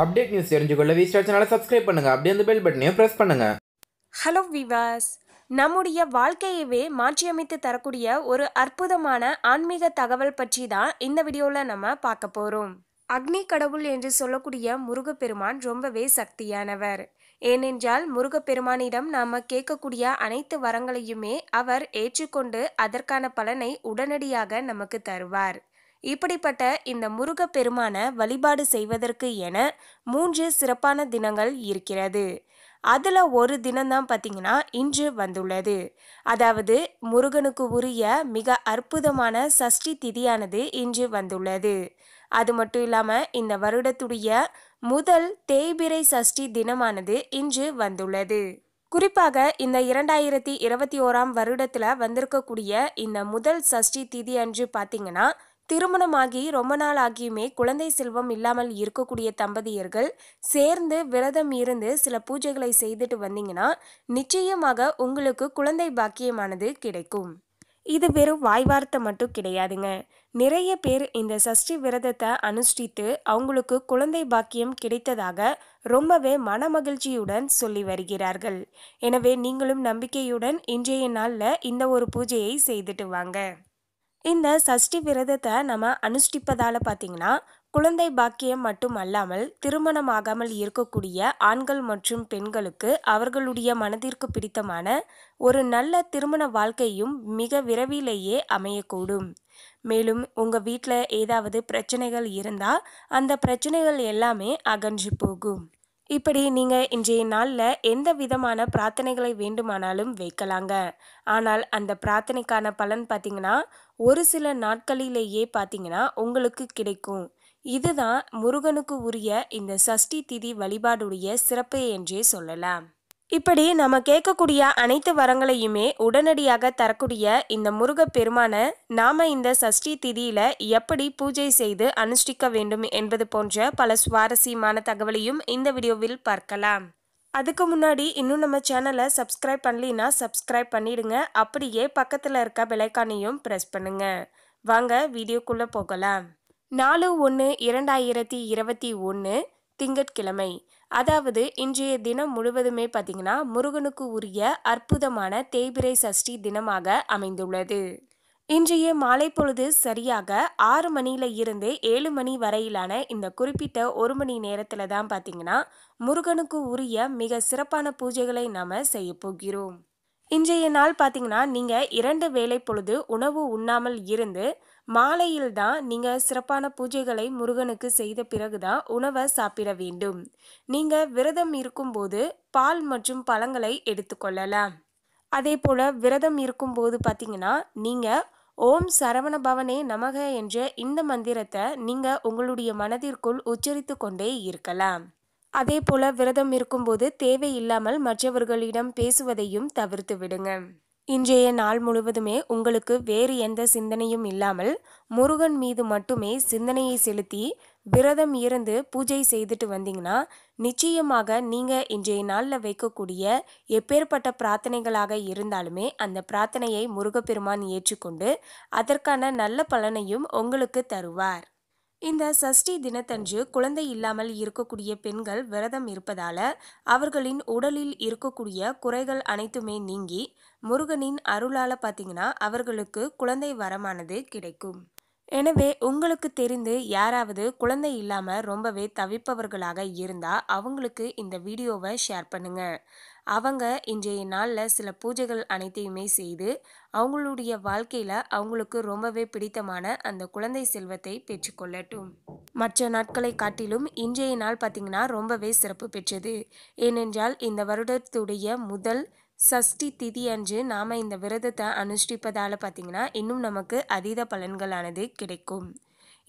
update news தெரிஞ்சுக்கொள்ள V star சேனலை subscribe பண்ணுங்க அப்படியே அந்த பெல் பட்டனையும் பிரஸ் பண்ணுங்க ஹலோ விவாஸ் நம்முடைய வாழ்க்கையவே மாற்றியமைத்து தரக்கூடிய ஒரு அற்புதமான ஆன்மீக தகவல் பற்றி தான் இந்த வீடியோவில் நம்ம பார்க்க போகிறோம் அக்னி கடவுள் என்று சொல்லக்கூடிய முருகப்பெருமான் ரொம்பவே சக்தியானவர் ஏனென்றால் முருகப்பெருமானிடம் நாம் கேட்கக்கூடிய அனைத்து வரங்களையுமே அவர் ஏற்றுக்கொண்டு அதற்கான பலனை உடனடியாக நமக்கு தருவார் இப்படிப்பட்ட இந்த முருகப்பெருமான வழிபாடு செய்வதற்கு என மூன்று சிறப்பான தினங்கள் இருக்கிறது அதில் ஒரு தினம்தான் பார்த்திங்கன்னா இன்று வந்துள்ளது அதாவது முருகனுக்கு உரிய மிக அற்புதமான சஷ்டி திதியானது இன்று வந்துள்ளது அது மட்டும் இல்லாமல் இந்த வருடத்துடைய முதல் தேய்பிரை சஷ்டி தினமானது இன்று வந்துள்ளது குறிப்பாக இந்த இரண்டாயிரத்தி இருபத்தி ஓராம் வருடத்தில் வந்திருக்கக்கூடிய இந்த முதல் சஷ்டி திதி அன்று பார்த்திங்கன்னா திருமணமாகி ரொம்ப நாள் ஆகியுமே குழந்தை செல்வம் இல்லாமல் இருக்கக்கூடிய தம்பதியர்கள் சேர்ந்து விரதம் இருந்து சில பூஜைகளை செய்துட்டு வந்தீங்கன்னா நிச்சயமாக உங்களுக்கு குழந்தை பாக்கியமானது கிடைக்கும் இது வெறும் வாய்வார்த்தை மட்டும் கிடையாதுங்க நிறைய பேர் இந்த சஷ்டி விரதத்தை அனுஷ்டித்து அவங்களுக்கு குழந்தை பாக்கியம் கிடைத்ததாக ரொம்பவே மனமகிழ்ச்சியுடன் சொல்லி வருகிறார்கள் எனவே நீங்களும் நம்பிக்கையுடன் இன்றைய நாளில் இந்த ஒரு பூஜையை செய்துட்டு வாங்க இந்த சஷ்டி விரதத்தை நம்ம அனுஷ்டிப்பதால் பார்த்தீங்கன்னா குழந்தை பாக்கியம் மட்டும் அல்லாமல் திருமணம் ஆகாமல் இருக்கக்கூடிய ஆண்கள் மற்றும் பெண்களுக்கு அவர்களுடைய மனதிற்கு பிடித்தமான ஒரு நல்ல திருமண வாழ்க்கையும் மிக விரைவிலேயே அமையக்கூடும் மேலும் உங்கள் வீட்டில் ஏதாவது பிரச்சனைகள் இருந்தால் அந்த பிரச்சனைகள் எல்லாமே அகன்று போகும் இப்படி நீங்கள் இன்றைய நாளில் எந்த விதமான பிரார்த்தனைகளை வேண்டுமானாலும் வைக்கலாங்க ஆனால் அந்த பிரார்த்தனைக்கான பலன் பார்த்திங்கன்னா ஒரு சில நாட்களிலேயே பார்த்தீங்கன்னா உங்களுக்கு கிடைக்கும் இதுதான் முருகனுக்கு உரிய இந்த சஷ்டி திதி வழிபாடுடைய சிறப்பு என்றே சொல்லலாம் இப்படி நம்ம கேட்கக்கூடிய அனைத்து வரங்களையுமே உடனடியாக தரக்கூடிய இந்த பெருமானை நாம இந்த சஷ்டி திதியில எப்படி பூஜை செய்து அனுஷ்டிக்க வேண்டும் என்பது போன்ற பல சுவாரஸ்யமான தகவலையும் இந்த வீடியோவில் பார்க்கலாம் அதுக்கு முன்னாடி இன்னும் நம்ம சேனலை சப்ஸ்கிரைப் பண்ணலினா சப்ஸ்கிரைப் பண்ணிடுங்க அப்படியே பக்கத்தில் இருக்க பெலைக்கானையும் ப்ரெஸ் பண்ணுங்க வாங்க வீடியோக்குள்ளே போகலாம் நாலு ஒன்று இரண்டாயிரத்தி இருபத்தி ஒன்று திங்கட்கிழமை அதாவது இன்றைய தினம் முழுவதுமே பார்த்திங்கன்னா முருகனுக்கு உரிய அற்புதமான தேய்பிரை சஷ்டி தினமாக அமைந்துள்ளது இன்றைய மாலை பொழுது சரியாக ஆறு மணியில இருந்து ஏழு மணி வரையிலான இந்த குறிப்பிட்ட ஒரு மணி நேரத்தில் தான் பார்த்தீங்கன்னா முருகனுக்கு உரிய மிக சிறப்பான பூஜைகளை நாம் செய்ய போகிறோம் இன்றைய நாள் பார்த்தீங்கன்னா நீங்கள் இரண்டு வேலை பொழுது உணவு உண்ணாமல் இருந்து மாலையில் தான் நீங்கள் சிறப்பான பூஜைகளை முருகனுக்கு செய்த பிறகுதான் உணவை சாப்பிட வேண்டும் நீங்கள் விரதம் இருக்கும்போது பால் மற்றும் பழங்களை எடுத்துக்கொள்ளலாம் அதே போல் விரதம் இருக்கும்போது பார்த்தீங்கன்னா நீங்கள் ஓம் சரவண பவனே நமக என்ற இந்த மந்திரத்தை நீங்கள் உங்களுடைய மனதிற்குள் உச்சரித்து கொண்டே இருக்கலாம் அதே போல விரதம் இருக்கும்போது தேவையில்லாமல் மற்றவர்களிடம் பேசுவதையும் தவிர்த்து விடுங்க இன்றைய நாள் முழுவதுமே உங்களுக்கு வேறு எந்த சிந்தனையும் இல்லாமல் முருகன் மீது மட்டுமே சிந்தனையை செலுத்தி விரதம் இருந்து பூஜை செய்துட்டு வந்தீங்கன்னா நிச்சயமாக நீங்கள் இன்றைய நாளில் வைக்கக்கூடிய எப்பேற்பட்ட பிரார்த்தனைகளாக இருந்தாலுமே அந்த பிரார்த்தனையை முருகப்பெருமான் ஏற்றுக்கொண்டு அதற்கான நல்ல பலனையும் உங்களுக்கு தருவார் இந்த சஷ்டி தினத்தன்று குழந்தை இல்லாமல் இருக்கக்கூடிய பெண்கள் விரதம் இருப்பதால அவர்களின் உடலில் இருக்கக்கூடிய குறைகள் அனைத்துமே நீங்கி முருகனின் அருளால பார்த்தீங்கன்னா அவர்களுக்கு குழந்தை வரமானது கிடைக்கும் எனவே உங்களுக்கு தெரிந்து யாராவது குழந்தை இல்லாமல் ரொம்பவே தவிப்பவர்களாக இருந்தால் அவங்களுக்கு இந்த வீடியோவை ஷேர் பண்ணுங்கள் அவங்க இன்றைய நாளில் சில பூஜைகள் அனைத்தையுமே செய்து அவங்களுடைய வாழ்க்கையில் அவங்களுக்கு ரொம்பவே பிடித்தமான அந்த குழந்தை செல்வத்தை பெற்றுக்கொள்ளட்டும் மற்ற நாட்களை காட்டிலும் இன்றைய நாள் பார்த்திங்கன்னா ரொம்பவே சிறப்பு பெற்றது ஏனென்றால் இந்த வருடத்துடைய முதல் சஷ்டி திதி அன்று நாம் இந்த விரதத்தை அனுஷ்டிப்பதால் பார்த்திங்கன்னா இன்னும் நமக்கு அதீத பலன்களானது கிடைக்கும்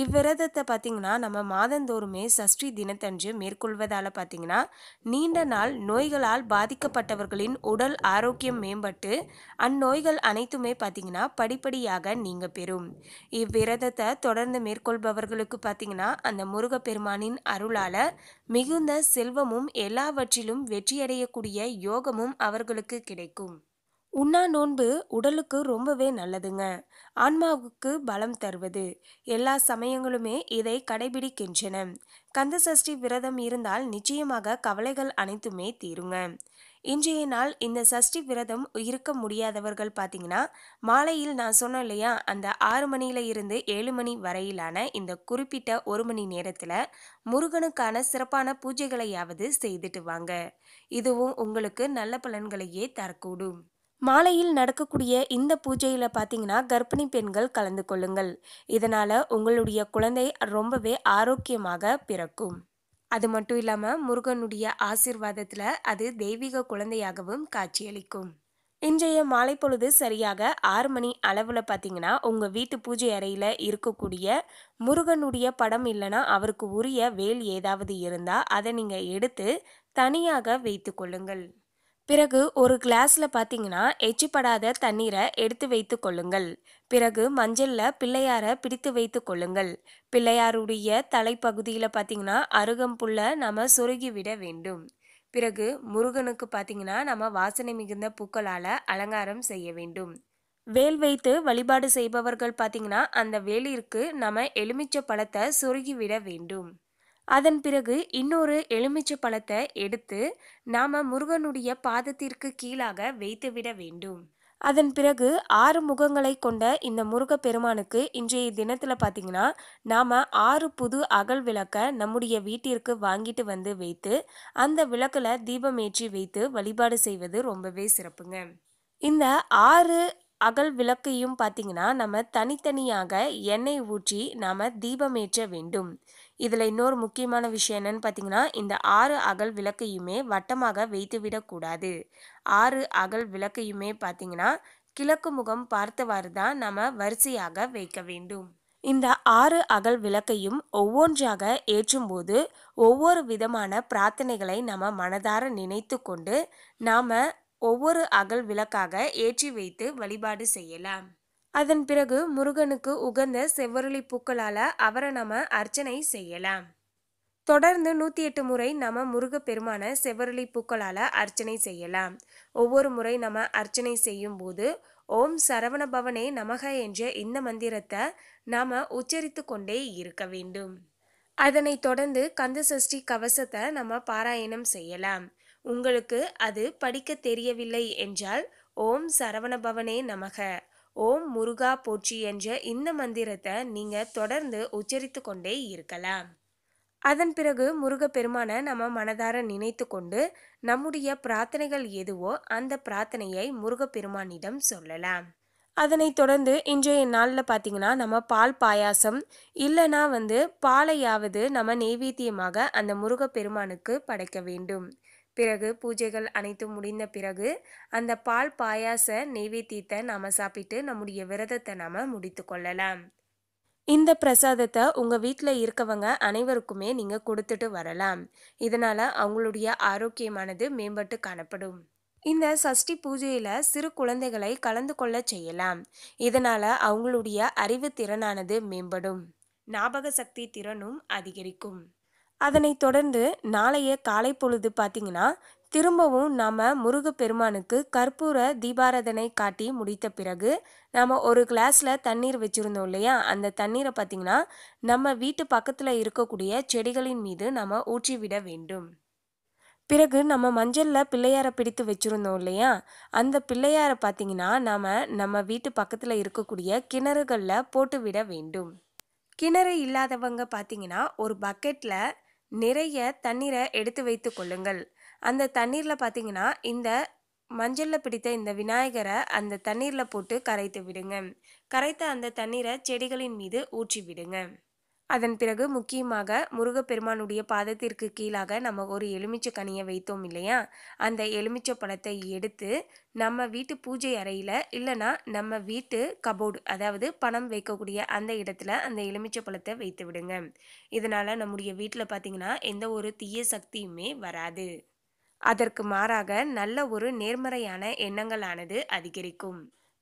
இவ்விரதத்தை பார்த்திங்கன்னா நம்ம மாதந்தோறுமே சஷ்டி தினத்தன்று மேற்கொள்வதால் பார்த்திங்கன்னா நீண்ட நாள் நோய்களால் பாதிக்கப்பட்டவர்களின் உடல் ஆரோக்கியம் மேம்பட்டு அந்நோய்கள் அனைத்துமே பார்த்திங்கன்னா படிப்படியாக நீங்கள் பெறும் இவ்விரதத்தை தொடர்ந்து மேற்கொள்பவர்களுக்கு பார்த்திங்கன்னா அந்த முருகப்பெருமானின் அருளால் மிகுந்த செல்வமும் எல்லாவற்றிலும் வெற்றியடையக்கூடிய யோகமும் அவர்களுக்கு கிடைக்கும் உண்ணா நோன்பு உடலுக்கு ரொம்பவே நல்லதுங்க ஆன்மாவுக்கு பலம் தருவது எல்லா சமயங்களுமே இதை கடைபிடிக்கின்றன கந்த சஷ்டி விரதம் இருந்தால் நிச்சயமாக கவலைகள் அனைத்துமே தீருங்க இன்றைய நாள் இந்த சஷ்டி விரதம் இருக்க முடியாதவர்கள் பார்த்தீங்கன்னா மாலையில் நான் சொன்னேன் இல்லையா அந்த ஆறு மணியில இருந்து ஏழு மணி வரையிலான இந்த குறிப்பிட்ட ஒரு மணி நேரத்தில் முருகனுக்கான சிறப்பான பூஜைகளையாவது செய்துட்டு வாங்க இதுவும் உங்களுக்கு நல்ல பலன்களையே தரக்கூடும் மாலையில் நடக்கக்கூடிய இந்த பூஜையில் பார்த்தீங்கன்னா கர்ப்பிணி பெண்கள் கலந்து கொள்ளுங்கள் இதனால் உங்களுடைய குழந்தை ரொம்பவே ஆரோக்கியமாக பிறக்கும் அது மட்டும் இல்லாமல் முருகனுடைய ஆசிர்வாதத்தில் அது தெய்வீக குழந்தையாகவும் காட்சியளிக்கும் இன்றைய மாலை பொழுது சரியாக ஆறு மணி அளவில் பார்த்தீங்கன்னா உங்கள் வீட்டு பூஜை அறையில் இருக்கக்கூடிய முருகனுடைய படம் இல்லைன்னா அவருக்கு உரிய வேல் ஏதாவது இருந்தால் அதை நீங்கள் எடுத்து தனியாக வைத்து கொள்ளுங்கள் பிறகு ஒரு கிளாஸில் பார்த்தீங்கன்னா எச்சுப்படாத தண்ணீரை எடுத்து வைத்து கொள்ளுங்கள் பிறகு மஞ்சளில் பிள்ளையாரை பிடித்து வைத்து கொள்ளுங்கள் பிள்ளையாருடைய தலைப்பகுதியில் பார்த்தீங்கன்னா அருகம்புல்லை நம்ம சொருகி விட வேண்டும் பிறகு முருகனுக்கு பார்த்தீங்கன்னா நம்ம வாசனை மிகுந்த பூக்களால் அலங்காரம் செய்ய வேண்டும் வேல் வைத்து வழிபாடு செய்பவர்கள் பார்த்தீங்கன்னா அந்த வேலிற்கு நம்ம எலுமிச்சை பழத்தை சொருகி விட வேண்டும் அதன் பிறகு இன்னொரு எலுமிச்சை பழத்தை எடுத்து நாம் முருகனுடைய பாதத்திற்கு கீழாக வைத்துவிட வேண்டும் அதன் பிறகு ஆறு முகங்களை கொண்ட இந்த முருக பெருமானுக்கு இன்றைய தினத்தில் பார்த்திங்கன்னா நாம் ஆறு புது அகல் விளக்கை நம்முடைய வீட்டிற்கு வாங்கிட்டு வந்து வைத்து அந்த விளக்கில் ஏற்றி வைத்து வழிபாடு செய்வது ரொம்பவே சிறப்புங்க இந்த ஆறு அகல் விளக்கையும் பார்த்தீங்கன்னா நம்ம தனித்தனியாக எண்ணெய் ஊற்றி நாம் தீபமேற்ற வேண்டும் இதில் இன்னொரு முக்கியமான விஷயம் என்னென்னு பார்த்தீங்கன்னா இந்த ஆறு அகல் விளக்கையுமே வட்டமாக வைத்து விடக்கூடாது ஆறு அகல் விளக்கையுமே பார்த்தீங்கன்னா கிழக்கு முகம் பார்த்தவாறு தான் நம்ம வரிசையாக வைக்க வேண்டும் இந்த ஆறு அகல் விளக்கையும் ஒவ்வொன்றாக ஏற்றும்போது ஒவ்வொரு விதமான பிரார்த்தனைகளை நம்ம மனதார நினைத்து கொண்டு நாம் ஒவ்வொரு அகல் விளக்காக ஏற்றி வைத்து வழிபாடு செய்யலாம் அதன் பிறகு முருகனுக்கு உகந்த செவ்வருளி பூக்களால் அவரை நம்ம அர்ச்சனை செய்யலாம் தொடர்ந்து நூற்றி எட்டு முறை நம்ம முருகப்பெருமான செவ்வருளி பூக்களால் அர்ச்சனை செய்யலாம் ஒவ்வொரு முறை நம்ம அர்ச்சனை செய்யும் போது ஓம் சரவண பவனே நமக என்ற இந்த மந்திரத்தை நாம் உச்சரித்து கொண்டே இருக்க வேண்டும் அதனைத் தொடர்ந்து கந்தசஷ்டி சஷ்டி கவசத்தை நம்ம பாராயணம் செய்யலாம் உங்களுக்கு அது படிக்க தெரியவில்லை என்றால் ஓம் சரவணபவனே நமக ஓம் முருகா போற்றி என்ற இந்த மந்திரத்தை நீங்க தொடர்ந்து உச்சரித்து கொண்டே இருக்கலாம் அதன் பிறகு முருகப்பெருமானை நம்ம மனதார நினைத்து கொண்டு நம்முடைய பிரார்த்தனைகள் எதுவோ அந்த பிரார்த்தனையை முருகப்பெருமானிடம் சொல்லலாம் அதனைத் தொடர்ந்து இன்றைய நாளில் பார்த்திங்கன்னா நம்ம பால் பாயாசம் இல்லைனா வந்து பாலையாவது நம்ம நெய்வேத்தியமாக அந்த முருகப்பெருமானுக்கு படைக்க வேண்டும் பிறகு பூஜைகள் அனைத்தும் முடிந்த பிறகு அந்த பால் பாயாச நெய்வேத்தியத்தை நாம் சாப்பிட்டு நம்முடைய விரதத்தை நாம் முடித்து கொள்ளலாம் இந்த பிரசாதத்தை உங்கள் வீட்டில் இருக்கவங்க அனைவருக்குமே நீங்கள் கொடுத்துட்டு வரலாம் இதனால் அவங்களுடைய ஆரோக்கியமானது மேம்பட்டு காணப்படும் இந்த சஷ்டி பூஜையில் சிறு குழந்தைகளை கலந்து கொள்ள செய்யலாம் இதனால் அவங்களுடைய அறிவு திறனானது மேம்படும் ஞாபக சக்தி திறனும் அதிகரிக்கும் அதனை தொடர்ந்து நாளைய காலை பொழுது பார்த்தீங்கன்னா திரும்பவும் நாம் முருகப்பெருமானுக்கு கற்பூர தீபாராதனை காட்டி முடித்த பிறகு நாம் ஒரு கிளாஸில் தண்ணீர் வச்சுருந்தோம் இல்லையா அந்த தண்ணீரை பார்த்திங்கன்னா நம்ம வீட்டு பக்கத்தில் இருக்கக்கூடிய செடிகளின் மீது நம்ம ஊற்றிவிட வேண்டும் பிறகு நம்ம மஞ்சளில் பிள்ளையாரை பிடித்து வச்சுருந்தோம் இல்லையா அந்த பிள்ளையாரை பார்த்தீங்கன்னா நாம் நம்ம வீட்டு பக்கத்தில் இருக்கக்கூடிய கிணறுகளில் போட்டுவிட வேண்டும் கிணறு இல்லாதவங்க பார்த்தீங்கன்னா ஒரு பக்கெட்டில் நிறைய தண்ணீரை எடுத்து வைத்து கொள்ளுங்கள் அந்த தண்ணீரில் பார்த்தீங்கன்னா இந்த மஞ்சளில் பிடித்த இந்த விநாயகரை அந்த தண்ணீரில் போட்டு கரைத்து விடுங்க கரைத்த அந்த தண்ணீரை செடிகளின் மீது ஊற்றி விடுங்க அதன் பிறகு முக்கியமாக முருகப்பெருமானுடைய பாதத்திற்கு கீழாக நம்ம ஒரு எலுமிச்சை கனியை வைத்தோம் இல்லையா அந்த எலுமிச்சை பழத்தை எடுத்து நம்ம வீட்டு பூஜை அறையில் இல்லைனா நம்ம வீட்டு கபோர்டு அதாவது பணம் வைக்கக்கூடிய அந்த இடத்துல அந்த எலுமிச்சை பழத்தை வைத்து விடுங்க இதனால் நம்முடைய வீட்டில் பார்த்திங்கன்னா எந்த ஒரு தீய சக்தியுமே வராது அதற்கு மாறாக நல்ல ஒரு நேர்மறையான எண்ணங்களானது அதிகரிக்கும்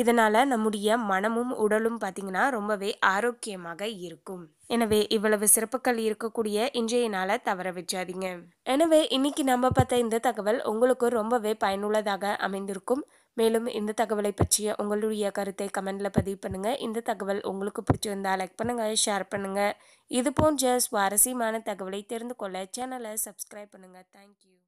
இதனால் நம்முடைய மனமும் உடலும் பார்த்திங்கன்னா ரொம்பவே ஆரோக்கியமாக இருக்கும் எனவே இவ்வளவு சிறப்புகள் இருக்கக்கூடிய இன்றைய நாளை தவற வச்சாதீங்க எனவே இன்னைக்கு நம்ம பார்த்த இந்த தகவல் உங்களுக்கு ரொம்பவே பயனுள்ளதாக அமைந்திருக்கும் மேலும் இந்த தகவலை பற்றிய உங்களுடைய கருத்தை கமெண்டில் பதிவு பண்ணுங்கள் இந்த தகவல் உங்களுக்கு பிடிச்சிருந்தால் லைக் பண்ணுங்கள் ஷேர் பண்ணுங்கள் இது போன்ற சுவாரஸ்யமான தகவலை தெரிந்து கொள்ள சேனலை சப்ஸ்கிரைப் பண்ணுங்கள் தேங்க்யூ